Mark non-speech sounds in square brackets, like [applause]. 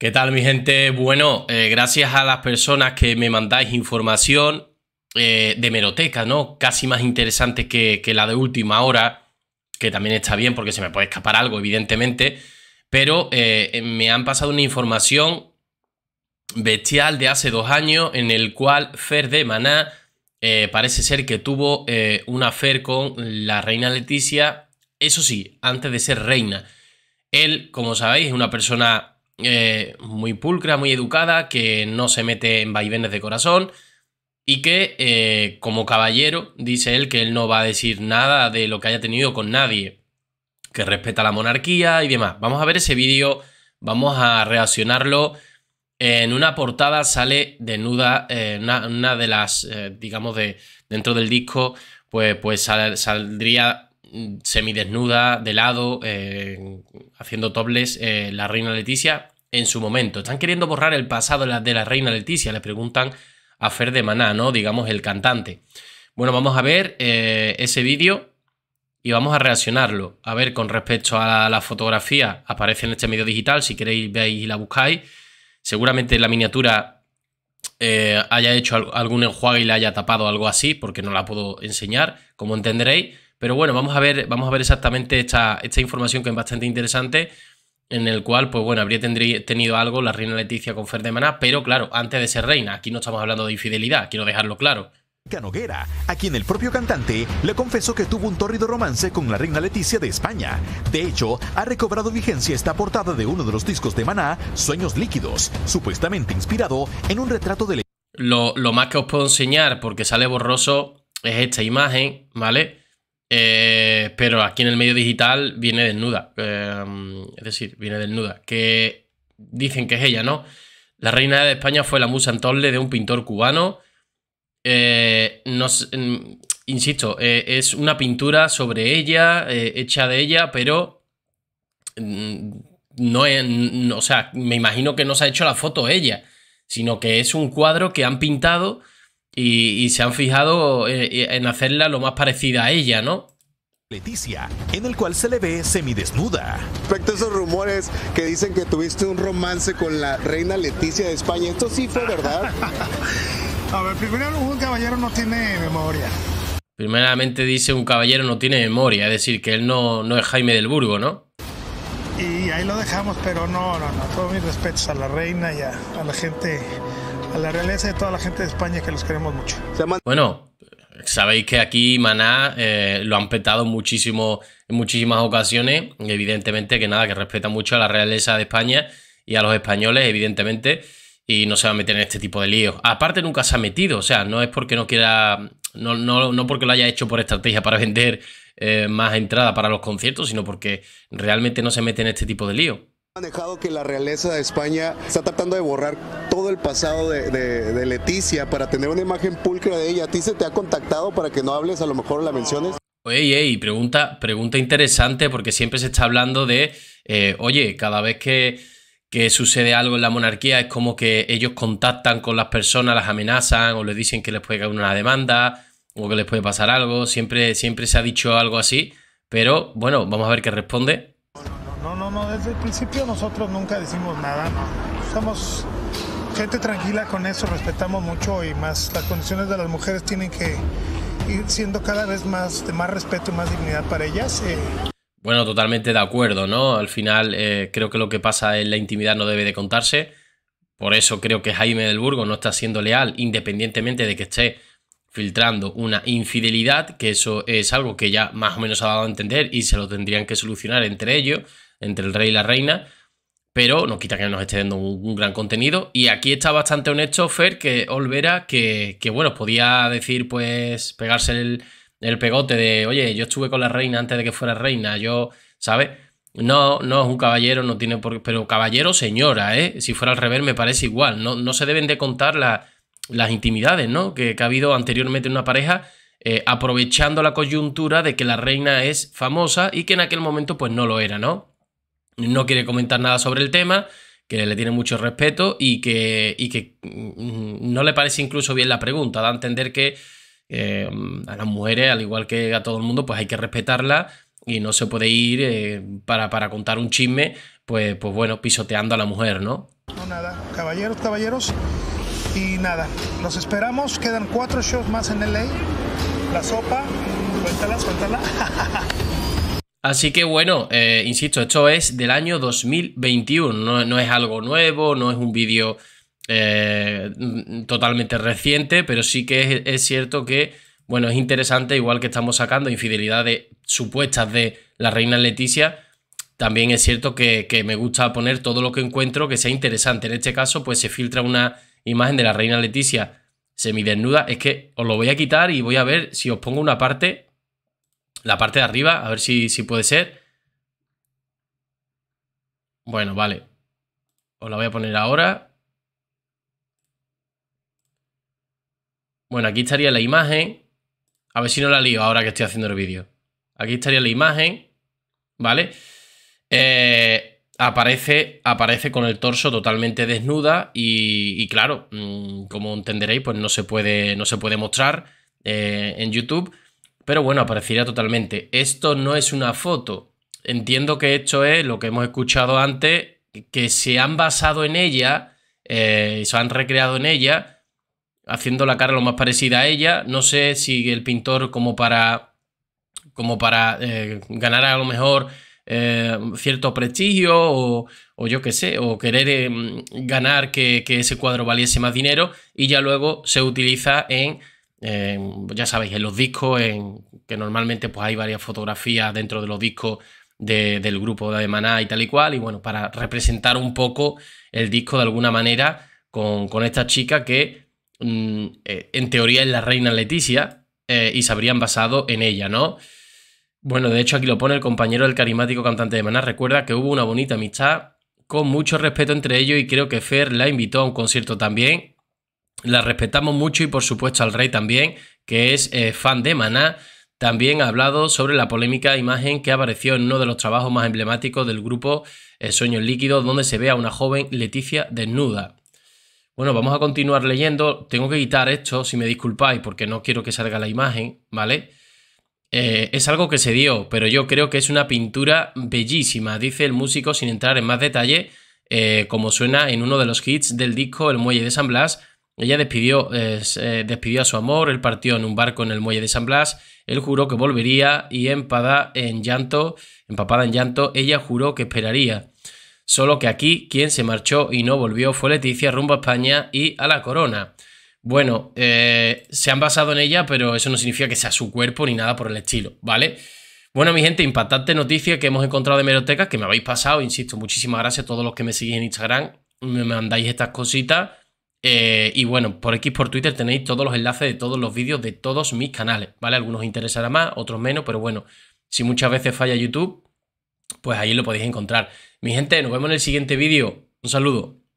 ¿Qué tal mi gente? Bueno, eh, gracias a las personas que me mandáis información eh, de meroteca, ¿no? Casi más interesante que, la de última hora, que también está bien porque se me puede escapar algo, evidentemente, pero eh, me han pasado una información bestial de hace dos años en el cual Fer de Maná parece ser que tuvo una Fer con la reina Leticia, eso sí, antes de ser reina. Él, como sabéis, es una persona eh, muy pulcra, muy educada, que no se mete en vaivenes de corazón y que eh, como caballero dice él que él no va a decir nada de lo que haya tenido con nadie, que respeta la monarquía y demás. Vamos a ver ese vídeo, vamos a reaccionarlo. En una portada sale desnuda eh, una, de las, digamos, de dentro del disco, pues, pues saldría mm, semidesnuda, de lado, haciendo tobles, la reina Leticia en su momento. Están queriendo borrar el pasado de la reina Leticia, le preguntan a Fer de Maná, ¿no? Digamos, el cantante. Bueno, vamos a ver eh, ese vídeo y vamos a reaccionarlo. A ver, con respecto a la, fotografía, aparece en este medio digital, si queréis veáis y la buscáis. Seguramente la miniatura eh, haya hecho algún enjuague y la haya tapado algo así, porque no la puedo enseñar, como entenderéis. Pero bueno, vamos a ver, vamos a ver exactamente esta información que es bastante interesante en el cual, pues bueno, habría tenido algo la reina Leticia con Fer de Maná, pero claro, antes de ser reina, aquí no estamos hablando de infidelidad, quiero dejarlo claro. Canoguera, a quien el propio cantante le confesó que tuvo un torrido romance con la reina Leticia de España. De hecho, ha recobrado vigencia esta portada de uno de los discos de Maná, Sueños Líquidos, supuestamente inspirado en un retrato de... Lo, lo más que os puedo enseñar, porque sale borroso, es esta imagen, ¿vale? Eh, pero aquí en el medio digital viene desnuda. Em, es decir, viene desnuda. Que dicen que es ella, ¿no? La reina de España fue la musa entorle de un pintor cubano. Eh, insisto, eh, es una pintura sobre ella, hecha de ella, pero mm, no es. o sea, me imagino que no se ha hecho la foto ella, sino que es un cuadro que han pintado y, se han fijado eh, eh, en hacerla lo más parecida a ella, ¿no? Leticia, en el cual se le ve semidesnuda. Respecto a esos rumores que dicen que tuviste un romance con la reina Leticia de España, ¿esto sí fue verdad? [laughs] a ver, primero un caballero no tiene memoria. Primeramente dice un caballero no tiene memoria, es decir, que él no, es Jaime del Burgo, ¿no? Y ahí lo dejamos, pero no, no, no, todos mis respetos a la reina y a la gente a la realeza de toda la gente de España que los queremos mucho. Bueno, sabéis que aquí Maná eh, lo han petado muchísimo, en muchísimas ocasiones. Evidentemente que nada, que respeta mucho a la realeza de España y a los españoles, evidentemente. Y no se va a meter en este tipo de líos. Aparte, nunca se ha metido. O sea, no es porque no quiera. No, no, porque lo haya hecho por estrategia para [laughs] vender eh, más entrada para los conciertos, sino porque realmente no se mete en este tipo de líos dejado que la realeza de España está tratando de borrar todo el pasado de, Leticia para tener una imagen pulcra de ella. ¿A ti se te ha contactado para que no hables, a lo mejor la menciones? Oye, ey, pregunta, pregunta interesante porque siempre se está hablando de, eh, oye, cada vez que, que sucede algo en la monarquía es como que ellos contactan con las personas, las amenazan o les dicen que les puede caer una demanda o que les puede pasar algo. Siempre, siempre se ha dicho algo así, pero bueno, vamos a ver qué responde. No, no, no, desde el principio nosotros nunca decimos nada. Somos gente tranquila con eso, respetamos mucho y más las condiciones de las mujeres tienen que ir siendo cada vez más de más respeto y más dignidad para ellas. Eh. Bueno, totalmente de acuerdo, ¿no? Al final eh, creo que lo que pasa en la intimidad no debe de contarse. Por eso creo que Jaime del Burgo no está siendo leal, independientemente de que esté filtrando una infidelidad, que eso es algo que ya más o menos ha dado a entender y se lo tendrían que solucionar entre ellos entre el rey y la reina, pero no quita que nos esté dando un, gran contenido. Y aquí está bastante honesto Fer, que Olvera, que, bueno, podía decir, pues, pegarse el, pegote de, oye, yo estuve con la reina antes de que fuera reina, yo, ¿sabes? No, no es un caballero, no tiene por qué, pero caballero, señora, ¿eh? Si fuera al revés me parece igual, no, no se deben de contar las intimidades, ¿no? Que, ha habido anteriormente una pareja. Eh, aprovechando la coyuntura de que la reina es famosa y que en aquel momento pues no lo era, ¿no? no quiere comentar nada sobre el tema, que le tiene mucho respeto y que, que mm, no le parece incluso bien la pregunta, da a entender que eh, a las mujeres, al igual que a todo el mundo, pues hay que respetarla y no se puede ir eh, para, contar un chisme, pues, pues bueno, pisoteando a la mujer, ¿no? No, nada, caballeros, caballeros, y nada, los esperamos, quedan cuatro shows más en el LA, la sopa, suéltala, suéltala. [laughs] Así que bueno, eh, insisto, esto es del año 2021, no, es algo nuevo, no es un vídeo eh, totalmente reciente, pero sí que es, cierto que, bueno, es interesante, igual que estamos sacando infidelidades supuestas de la reina Leticia, también es cierto que, que me gusta poner todo lo que encuentro que sea interesante. En este caso, pues se filtra una imagen de la reina Leticia semidesnuda. Es que os lo voy a quitar y voy a ver si os pongo una parte la parte de arriba, a ver si, si puede ser. Bueno, vale. Os la voy a poner ahora. Bueno, aquí estaría la imagen. A ver si no la lío ahora que estoy haciendo el vídeo. Aquí estaría la imagen. ¿Vale? Eh, aparece, aparece con el torso totalmente desnuda. Y, claro, mm, como entenderéis, pues no se puede, no se puede mostrar eh, en YouTube. Pero bueno, aparecería totalmente. Esto no es una foto. Entiendo que esto es lo que hemos escuchado antes, que se han basado en ella, eh, se han recreado en ella, haciendo la cara lo más parecida a ella. No sé si el pintor como para, como para eh, ganar a lo mejor eh, cierto prestigio o, yo qué sé, o querer ganar que, ese cuadro valiese más dinero y ya luego se utiliza en ya sabéis, en los discos, en, que normalmente pues, hay varias fotografías dentro de los discos del grupo de Maná y tal y cual, y bueno, para representar un poco el disco de alguna manera con, esta chica que mm, eh, en teoría es la reina Leticia eh, y se habrían basado en ella, ¿no? Bueno, de hecho aquí lo pone el compañero del carismático cantante de Maná, recuerda que hubo una bonita amistad con mucho respeto entre ellos y creo que Fer la invitó a un concierto también la respetamos mucho y por supuesto al rey también, que es eh, fan de Maná, también ha hablado sobre la polémica imagen que apareció en uno de los trabajos más emblemáticos del grupo eh, Sueños Líquidos, donde se ve a una joven Leticia desnuda. Bueno, vamos a continuar leyendo. Tengo que quitar esto, si me disculpáis, porque no quiero que salga la imagen, ¿vale? Eh, es algo que se dio, pero yo creo que es una pintura bellísima, dice el músico sin entrar en más detalle, como suena en uno de los hits del disco El Muelle de San Blas, ella despidió, eh, despidió a su amor, él partió en un barco en el muelle de San Blas, él juró que volvería y empada en llanto, empapada en llanto, ella juró que esperaría. Solo que aquí quien se marchó y no volvió fue Leticia rumbo a España y a la corona. Bueno, eh, se han basado en ella, pero eso no significa que sea su cuerpo ni nada por el estilo, ¿vale? Bueno, mi gente, impactante noticia que hemos encontrado de Merotecas, que me habéis pasado, insisto, muchísimas gracias a todos los que me seguís en Instagram, me mandáis estas cositas eh, y bueno, por aquí por Twitter tenéis todos los enlaces de todos los vídeos de todos mis canales, ¿vale? Algunos os interesará más, otros menos, pero bueno, si muchas veces falla YouTube, pues ahí lo podéis encontrar. Mi gente, nos vemos en el siguiente vídeo. Un saludo.